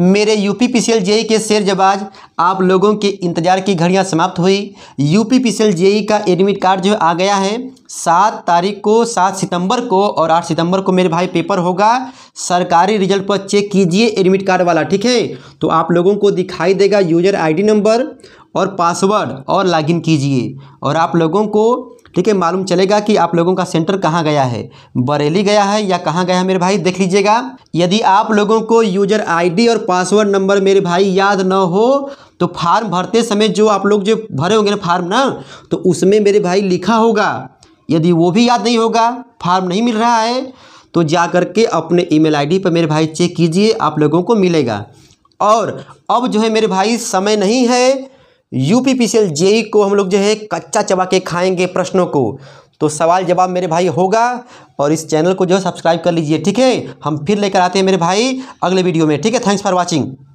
मेरे U P P C L JE के शेर आप लोगों के इंतज़ार की घड़ियां समाप्त हुई U P P C L का एडमिट कार्ड जो आ गया है सात तारीख को सात सितंबर को और आठ सितंबर को मेरे भाई पेपर होगा सरकारी रिजल्ट पर चेक कीजिए एडमिट कार्ड वाला ठीक है तो आप लोगों को दिखाई देगा यूजर आईडी नंबर और पासवर्ड और लॉगिन कीजिए और आप लोगों को ठीक है मालूम चलेगा कि आप लोगों का सेंटर कहाँ गया है बरेली गया है या कहाँ गया है मेरे भाई देख लीजिएगा यदि आप लोगों को यूजर आईडी और पासवर्ड नंबर मेरे भाई याद न हो तो फार्म भरते समय जो आप लोग जो भरे होंगे ना फार्म ना तो उसमें मेरे भाई लिखा होगा यदि वो भी याद नहीं होगा फार्म नहीं मिल रहा है तो जा करके अपने ईमेल आईडी पर मेरे भाई चेक कीजिए आप लोगों को मिलेगा और अब जो है मेरे भाई समय नहीं है U P P C L JE को हम लोग जो है कच्चा चबा के खाएंगे प्रश्नों को तो सवाल जवाब मेरे भाई होगा और इस चैनल को जो है सब्सक्राइब कर लीजिए ठीक है हम फिर लेकर आते हैं मेरे भाई अगले वीडियो में ठीक है थैंक्स फॉर वॉचिंग